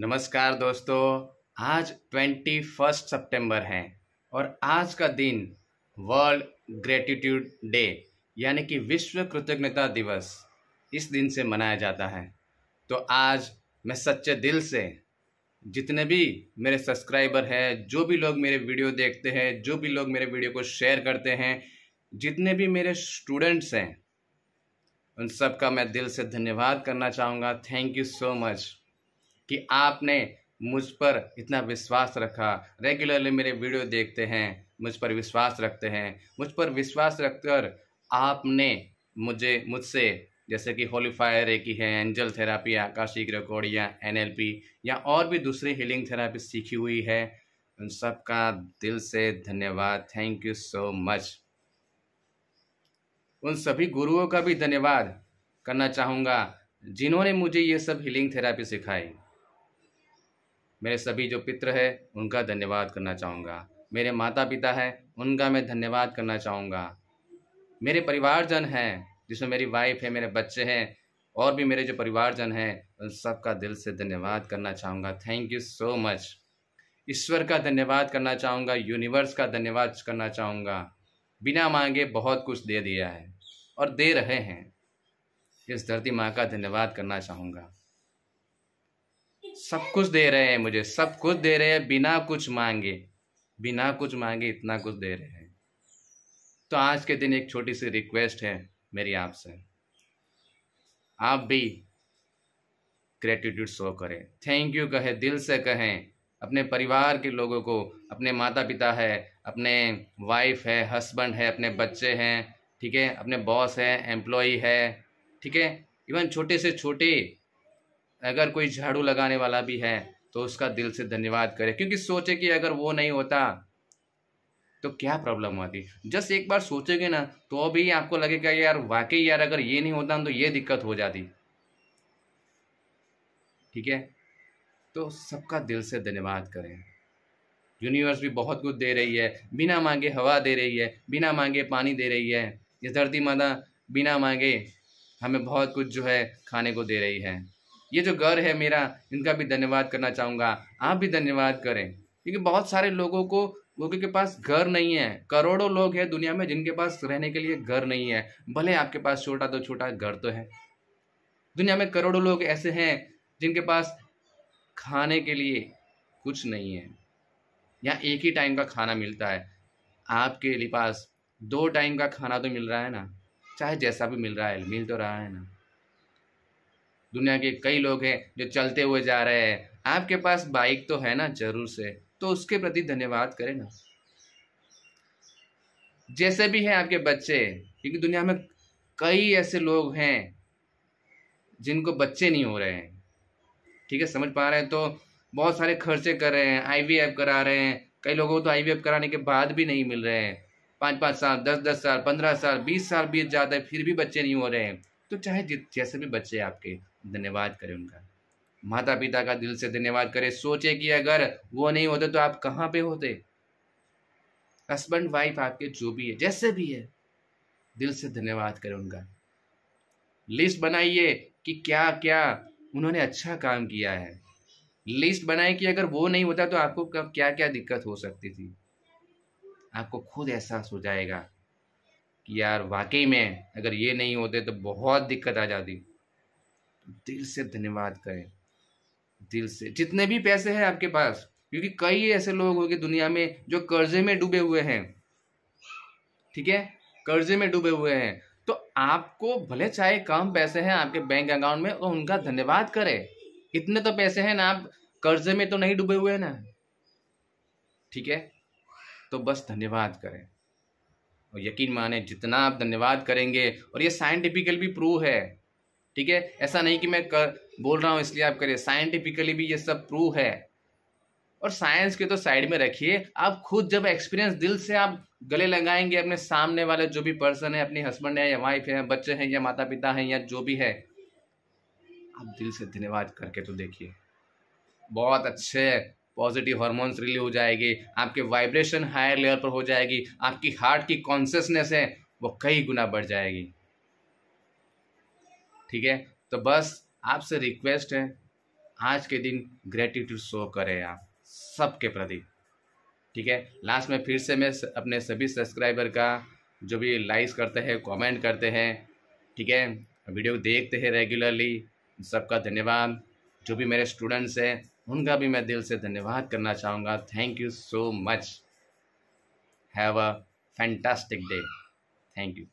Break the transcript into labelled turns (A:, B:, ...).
A: नमस्कार दोस्तों आज ट्वेंटी फर्स्ट सप्टेम्बर है और आज का दिन वर्ल्ड ग्रेटिट्यूड डे यानी कि विश्व कृतज्ञता दिवस इस दिन से मनाया जाता है तो आज मैं सच्चे दिल से जितने भी मेरे सब्सक्राइबर हैं जो भी लोग मेरे वीडियो देखते हैं जो भी लोग मेरे वीडियो को शेयर करते हैं जितने भी मेरे स्टूडेंट्स हैं उन सबका मैं दिल से धन्यवाद करना चाहूँगा थैंक यू सो मच कि आपने मुझ पर इतना विश्वास रखा रेगुलरली मेरे वीडियो देखते हैं मुझ पर विश्वास रखते हैं मुझ पर विश्वास रखकर आपने मुझे मुझसे जैसे कि होलीफायर ही है एंजल थेरापी आकाशिक रिकॉर्ड या एन या और भी दूसरी हीलिंग थेरापी सीखी हुई है उन सब का दिल से धन्यवाद थैंक यू सो मच उन सभी गुरुओं का भी धन्यवाद करना चाहूँगा जिन्होंने मुझे ये सब हीलिंग थेरापी सिखाई मेरे सभी जो पित्र है उनका धन्यवाद करना चाहूँगा मेरे माता पिता हैं उनका मैं धन्यवाद करना चाहूँगा मेरे परिवारजन हैं जिसमें मेरी वाइफ है मेरे बच्चे हैं और भी मेरे जो परिवारजन हैं उन सबका दिल से धन्यवाद करना चाहूँगा थैंक यू सो मच ईश्वर का धन्यवाद करना चाहूँगा यूनिवर्स का धन्यवाद करना चाहूँगा बिना मांगे बहुत कुछ दे दिया है और दे रहे हैं इस धरती माँ का धन्यवाद करना चाहूँगा सब कुछ दे रहे हैं मुझे सब कुछ दे रहे हैं बिना कुछ मांगे बिना कुछ मांगे इतना कुछ दे रहे हैं तो आज के दिन एक छोटी सी रिक्वेस्ट है मेरी आपसे आप भी ग्रेटिट्यूड शो करें थैंक यू कहें दिल से कहें अपने परिवार के लोगों को अपने माता पिता है अपने वाइफ है हस्बैंड है अपने बच्चे हैं ठीक है अपने बॉस है एम्प्लॉई है ठीक है इवन छोटे से छोटे अगर कोई झाड़ू लगाने वाला भी है तो उसका दिल से धन्यवाद करे क्योंकि सोचे कि अगर वो नहीं होता तो क्या प्रॉब्लम होती जस्ट एक बार सोचोगे ना तो अभी आपको लगेगा यार वाकई यार अगर ये नहीं होता तो ये दिक्कत हो जाती ठीक है तो सबका दिल से धन्यवाद करें यूनिवर्स भी बहुत कुछ दे रही है बिना मांगे हवा दे रही है बिना मांगे पानी दे रही है ये धरती माता बिना मांगे हमें बहुत कुछ जो है खाने को दे रही है ये जो घर है मेरा इनका भी धन्यवाद करना चाहूँगा आप भी धन्यवाद करें क्योंकि बहुत सारे लोगों को लोगों के पास घर नहीं है करोड़ों लोग हैं दुनिया में जिनके पास रहने के लिए घर नहीं है भले आपके पास छोटा तो छोटा घर तो है दुनिया में करोड़ों लोग ऐसे हैं जिनके पास खाने के लिए कुछ नहीं है यहाँ एक ही टाइम का खाना मिलता है आपके लिए पास दो टाइम का खाना तो मिल रहा है ना चाहे जैसा भी मिल रहा है मिल तो रहा है ना दुनिया के कई लोग हैं जो चलते हुए जा रहे हैं आपके पास बाइक तो है ना जरूर से तो उसके प्रति धन्यवाद करें ना जैसे भी हैं आपके बच्चे क्योंकि दुनिया में कई ऐसे लोग हैं जिनको बच्चे नहीं हो रहे हैं ठीक है समझ पा रहे हैं तो बहुत सारे खर्चे कर रहे हैं आईवीएफ करा रहे हैं कई लोगों को तो आईवीएफ कराने के बाद भी नहीं मिल रहे हैं पाँच पाँच साल दस दस साल पंद्रह साल बीस साल बीत जाते हैं फिर भी बच्चे नहीं हो रहे हैं तो चाहे जैसे भी बच्चे आपके धन्यवाद करें उनका माता पिता का दिल से धन्यवाद करें सोचे कि अगर वो नहीं होते तो आप कहाँ पे होते हस्बैंड वाइफ आपके जो भी है जैसे भी है दिल से धन्यवाद करें उनका लिस्ट बनाइए कि क्या क्या उन्होंने अच्छा काम किया है लिस्ट बनाए कि अगर वो नहीं होता तो आपको कब क्या क्या दिक्कत हो सकती थी आपको खुद एहसास हो जाएगा कि यार वाकई में अगर ये नहीं होते तो बहुत दिक्कत आ जाती दिल से धन्यवाद करें दिल से जितने भी पैसे हैं आपके पास क्योंकि कई ऐसे लोग होंगे दुनिया में जो कर्जे में डूबे हुए हैं ठीक है कर्जे में डूबे हुए हैं तो आपको भले चाहे कम पैसे हैं आपके बैंक अकाउंट में और उनका धन्यवाद करें इतने तो पैसे हैं ना आप कर्जे में तो नहीं डूबे हुए हैं ना ठीक है तो बस धन्यवाद करें और यकीन माने जितना आप धन्यवाद करेंगे और ये साइंटिफिकल भी प्रूव है ठीक है ऐसा नहीं कि मैं कर, बोल रहा हूँ इसलिए आप करिए साइंटिफिकली भी ये सब प्रूव है और साइंस के तो साइड में रखिए आप खुद जब एक्सपीरियंस दिल से आप गले लगाएंगे अपने सामने वाले जो भी पर्सन है अपने हस्बैंड है या वाइफ है बच्चे हैं या माता पिता हैं या जो भी है आप दिल से धन्यवाद करके तो देखिए बहुत अच्छे पॉजिटिव हार्मोन्स रिलीज हो जाएगी आपके वाइब्रेशन हायर लेवल पर हो जाएगी आपकी हार्ट की कॉन्सियसनेस है वो कई गुना बढ़ जाएगी ठीक है तो बस आपसे रिक्वेस्ट है आज के दिन ग्रेटिट्यूड शो करें आप सबके प्रति ठीक है लास्ट में फिर से मैं अपने सभी सब्सक्राइबर का जो भी लाइक्स करते हैं कमेंट करते हैं ठीक है वीडियो देखते हैं रेगुलरली सबका धन्यवाद जो भी मेरे स्टूडेंट्स हैं उनका भी मैं दिल से धन्यवाद करना चाहूँगा thank you so much have a fantastic day thank you